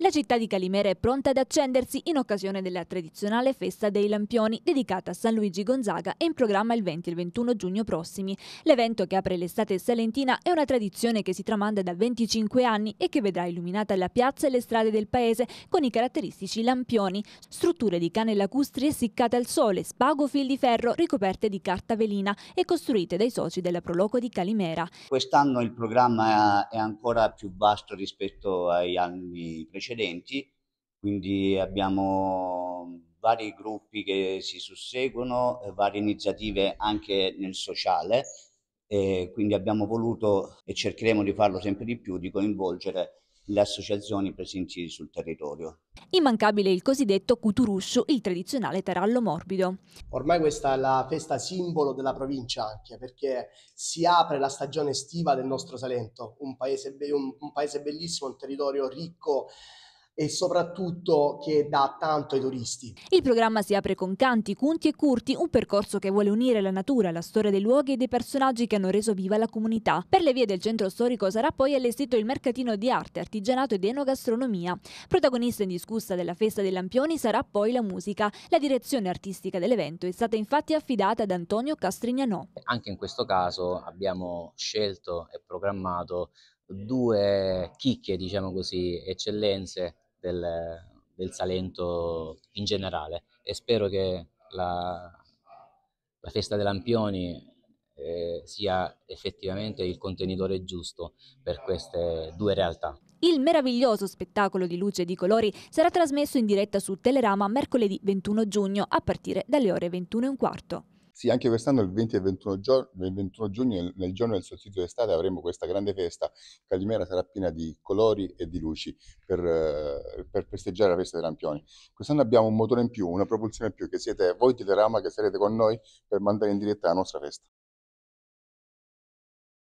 La città di Calimera è pronta ad accendersi in occasione della tradizionale festa dei lampioni dedicata a San Luigi Gonzaga e in programma il 20 e il 21 giugno prossimi. L'evento che apre l'estate salentina è una tradizione che si tramanda da 25 anni e che vedrà illuminata la piazza e le strade del paese con i caratteristici lampioni, strutture di cane lacustri essiccate al sole, spago fil di ferro ricoperte di carta velina e costruite dai soci della Proloco di Calimera. Quest'anno il programma è ancora più vasto rispetto agli anni precedenti precedenti, quindi abbiamo mm, vari gruppi che si susseguono, eh, varie iniziative anche nel sociale, eh, quindi abbiamo voluto e cercheremo di farlo sempre di più, di coinvolgere le associazioni presenti sul territorio. Immancabile il cosiddetto Cuturuscio, il tradizionale tarallo morbido. Ormai questa è la festa simbolo della provincia anche, perché si apre la stagione estiva del nostro Salento, un paese, un, un paese bellissimo, un territorio ricco e soprattutto che dà tanto ai turisti. Il programma si apre con canti, cunti e curti, un percorso che vuole unire la natura, la storia dei luoghi e dei personaggi che hanno reso viva la comunità. Per le vie del centro storico sarà poi allestito il mercatino di arte, artigianato ed enogastronomia. Protagonista indiscussa della festa dei lampioni sarà poi la musica. La direzione artistica dell'evento è stata infatti affidata ad Antonio Castrignanò. Anche in questo caso abbiamo scelto e programmato due chicche, diciamo così, eccellenze del, del Salento in generale e spero che la, la festa dei lampioni eh, sia effettivamente il contenitore giusto per queste due realtà. Il meraviglioso spettacolo di luce e di colori sarà trasmesso in diretta su Telerama mercoledì 21 giugno a partire dalle ore 21.15. Sì, anche quest'anno il 20 e 21, giorno, il 21 giugno, nel, giorno del solstizio d'estate, avremo questa grande festa. Calimera sarà piena di colori e di luci per, per festeggiare la festa dei lampioni. Quest'anno abbiamo un motore in più, una propulsione in più, che siete voi di Telerama che sarete con noi per mandare in diretta la nostra festa.